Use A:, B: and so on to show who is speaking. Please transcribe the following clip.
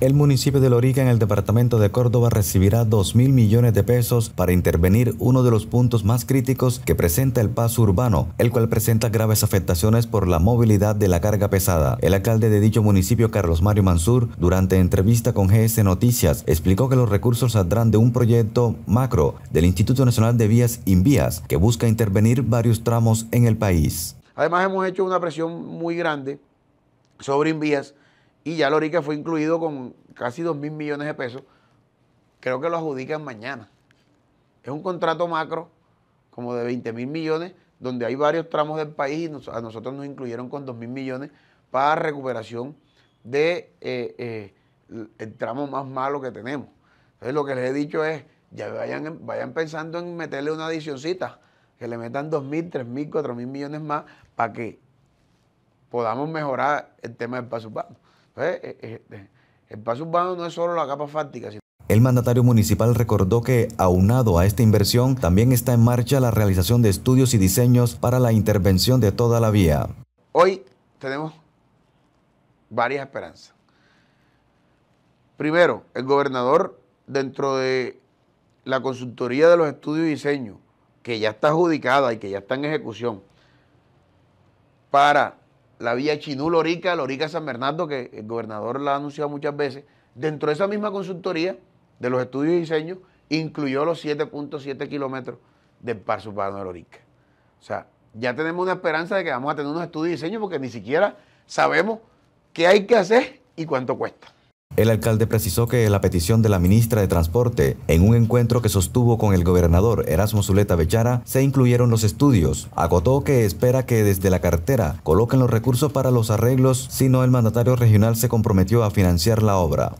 A: El municipio de Lorica en el departamento de Córdoba recibirá 2 mil millones de pesos para intervenir uno de los puntos más críticos que presenta el paso urbano, el cual presenta graves afectaciones por la movilidad de la carga pesada. El alcalde de dicho municipio, Carlos Mario Mansur, durante entrevista con GS Noticias, explicó que los recursos saldrán de un proyecto macro del Instituto Nacional de Vías Invías, que busca intervenir varios tramos en el país.
B: Además hemos hecho una presión muy grande sobre Invías y ya Lorica fue incluido con casi 2 mil millones de pesos. Creo que lo adjudican mañana. Es un contrato macro como de 20 mil millones, donde hay varios tramos del país y a nosotros nos incluyeron con 2 mil millones para recuperación del eh, eh, tramo más malo que tenemos. Entonces lo que les he dicho es, ya vayan, vayan pensando en meterle una adicioncita, que le metan mil mil 3.000, mil millones más para que podamos mejorar el tema del paso, paso eh, eh, eh, el paso urbano no es solo la capa fáctica,
A: el mandatario municipal recordó que, aunado a esta inversión, también está en marcha la realización de estudios y diseños para la intervención de toda la vía.
B: Hoy tenemos varias esperanzas. Primero, el gobernador, dentro de la consultoría de los estudios y diseños, que ya está adjudicada y que ya está en ejecución, para la vía Chinú, Lorica, Lorica San Bernardo, que el gobernador la ha anunciado muchas veces, dentro de esa misma consultoría de los estudios y diseños, incluyó los 7.7 kilómetros del Parque Urbano de Lorica. O sea, ya tenemos una esperanza de que vamos a tener unos estudios y diseños porque ni siquiera sabemos qué hay que hacer y cuánto cuesta.
A: El alcalde precisó que la petición de la ministra de Transporte en un encuentro que sostuvo con el gobernador Erasmo Zuleta Bechara se incluyeron los estudios. Acotó que espera que desde la cartera coloquen los recursos para los arreglos, si no el mandatario regional se comprometió a financiar la obra.